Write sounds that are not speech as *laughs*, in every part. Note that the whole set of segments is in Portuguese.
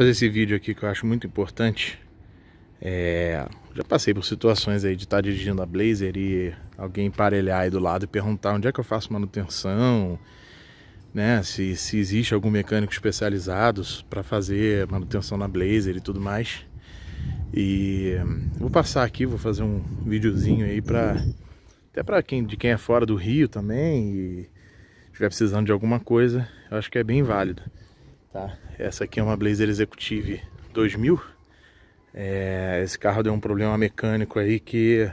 fazer esse vídeo aqui que eu acho muito importante. É, já passei por situações aí de estar tá dirigindo a Blazer e alguém emparelhar aí do lado e perguntar onde é que eu faço manutenção, né? Se, se existe algum mecânico especializado para fazer manutenção na Blazer e tudo mais. E hum, vou passar aqui, vou fazer um videozinho aí para até para quem de quem é fora do Rio também e estiver precisando de alguma coisa, eu acho que é bem válido. Tá? Essa aqui é uma Blazer Executive 2000. É, esse carro deu um problema mecânico aí que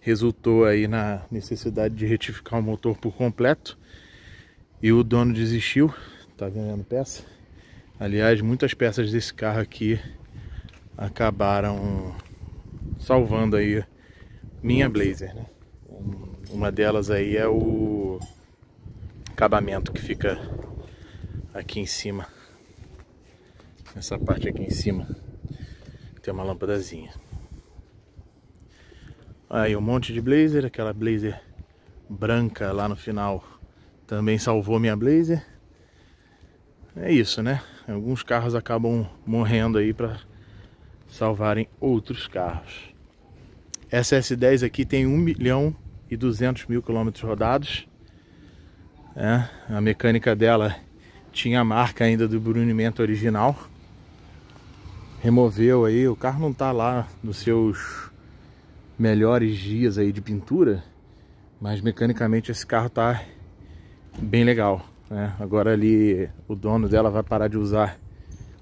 resultou aí na necessidade de retificar o motor por completo. E o dono desistiu, tá vendendo peça. Aliás, muitas peças desse carro aqui acabaram salvando aí minha Blazer, né? Uma delas aí é o acabamento que fica aqui em cima. Nessa parte aqui em cima tem uma lâmpadazinha. Aí um monte de blazer, aquela blazer branca lá no final também salvou minha blazer. É isso, né? Alguns carros acabam morrendo aí para salvarem outros carros. Essa S10 aqui tem 1 milhão e 200 mil quilômetros rodados. É, a mecânica dela tinha a marca ainda do brunimento original. Removeu aí, o carro não tá lá nos seus melhores dias aí de pintura, mas mecanicamente esse carro tá bem legal, né? Agora ali o dono dela vai parar de usar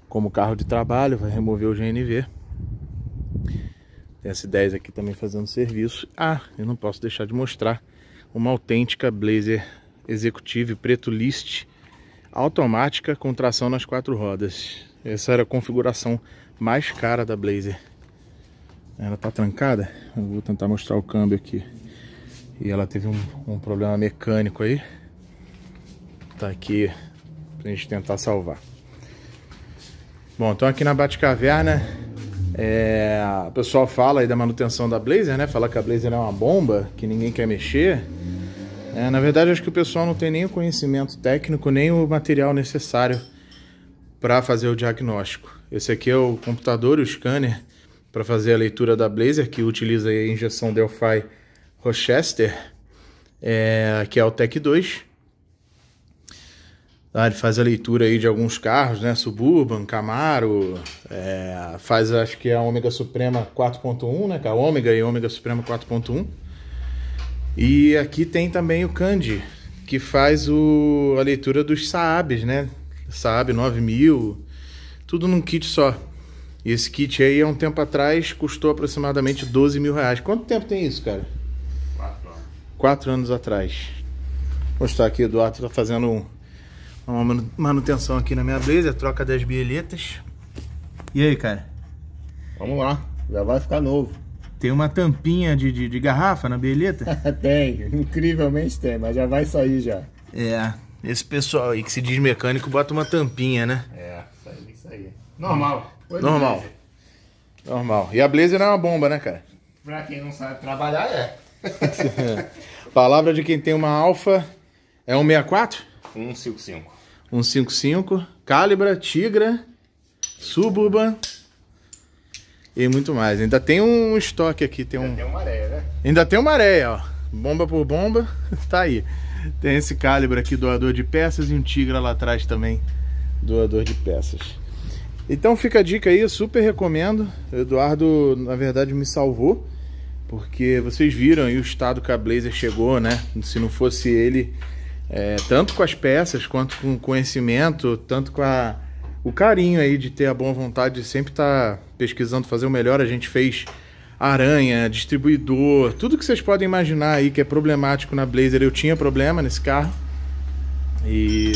como carro de trabalho, vai remover o GNV. Tem S10 aqui também fazendo serviço. Ah, eu não posso deixar de mostrar uma autêntica Blazer Executive Preto List automática com tração nas quatro rodas. Essa era a configuração mais cara da Blazer. Ela tá trancada. Eu vou tentar mostrar o câmbio aqui. E ela teve um, um problema mecânico aí. Tá aqui pra gente tentar salvar. Bom, então aqui na Batcaverna, é, o pessoal fala aí da manutenção da Blazer, né? Fala que a Blazer é uma bomba, que ninguém quer mexer. É, na verdade, acho que o pessoal não tem nem o conhecimento técnico, nem o material necessário para fazer o diagnóstico. Esse aqui é o computador o scanner para fazer a leitura da Blazer, que utiliza a injeção Delphi Rochester, é, que é o Tec 2. Ah, tá, ele faz a leitura aí de alguns carros, né? Suburban, Camaro, é, faz acho que é a Ômega Suprema 4.1, né? Que é a Ômega e a Ômega Suprema 4.1. E aqui tem também o Kandi, que faz o, a leitura dos Saabs, né? Saab 9000, tudo num kit só. E esse kit aí, há um tempo atrás, custou aproximadamente 12 mil reais. Quanto tempo tem isso, cara? Quatro anos. Quatro anos atrás. Vou mostrar aqui, Eduardo tá fazendo uma manutenção aqui na minha Blazer, troca das bieletas. E aí, cara? Vamos lá, já vai ficar novo. Tem uma tampinha de, de, de garrafa na bilheta? *laughs* tem, incrivelmente tem, mas já vai sair já. É, esse pessoal aí que se diz mecânico bota uma tampinha, né? É, isso aí, isso Normal. Foi Normal. Normal. E a Blazer é uma bomba, né, cara? Pra quem não sabe trabalhar, é. *laughs* Palavra de quem tem uma Alfa é 164? 155. 155. Calibra, Tigra, Suburban e muito mais. Ainda tem um estoque aqui, tem Ainda um. Tem uma areia, né? Ainda tem uma areia, ó. Bomba por bomba, *laughs* tá aí. Tem esse calibre aqui, doador de peças, e um Tigra lá atrás também, doador de peças. Então fica a dica aí, super recomendo. O Eduardo, na verdade, me salvou, porque vocês viram aí o estado que a Blazer chegou, né? Se não fosse ele, é, tanto com as peças, quanto com o conhecimento, tanto com a, o carinho aí de ter a boa vontade de sempre estar. Tá pesquisando fazer o melhor, a gente fez aranha, distribuidor, tudo que vocês podem imaginar aí que é problemático na Blazer. Eu tinha problema nesse carro. E.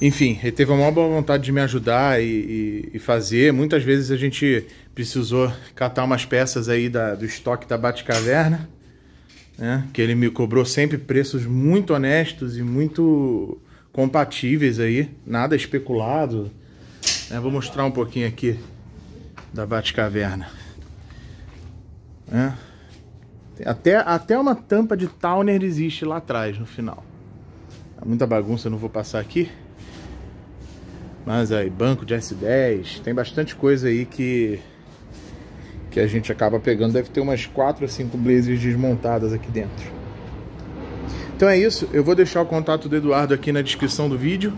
Enfim, ele teve uma maior boa vontade de me ajudar e, e, e, fazer. Muitas vezes a gente precisou catar umas peças aí da, do estoque da Batcaverna, né? Que ele me cobrou sempre preços muito honestos e muito compatíveis aí, nada especulado. É, vou mostrar um pouquinho aqui da Batcaverna. É. Até, até uma tampa de Towner existe lá atrás, no final. Tá muita bagunça, não vou passar aqui. Mas aí, banco de S10, tem bastante coisa aí que, que a gente acaba pegando. Deve ter umas 4 ou 5 blazers desmontadas aqui dentro. Então é isso, eu vou deixar o contato do Eduardo aqui na descrição do vídeo.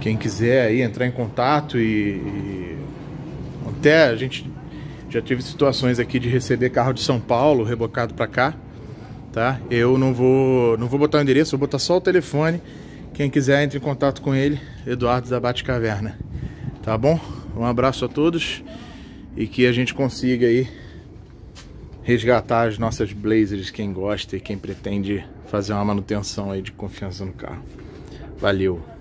Quem quiser aí entrar em contato e, e até a gente já tive situações aqui de receber carro de São Paulo rebocado para cá, tá? Eu não vou, não vou botar o endereço, vou botar só o telefone. Quem quiser entre em contato com ele, Eduardo da Bate Caverna. Tá bom? Um abraço a todos e que a gente consiga aí resgatar as nossas Blazers, quem gosta e quem pretende fazer uma manutenção aí de confiança no carro. Valeu!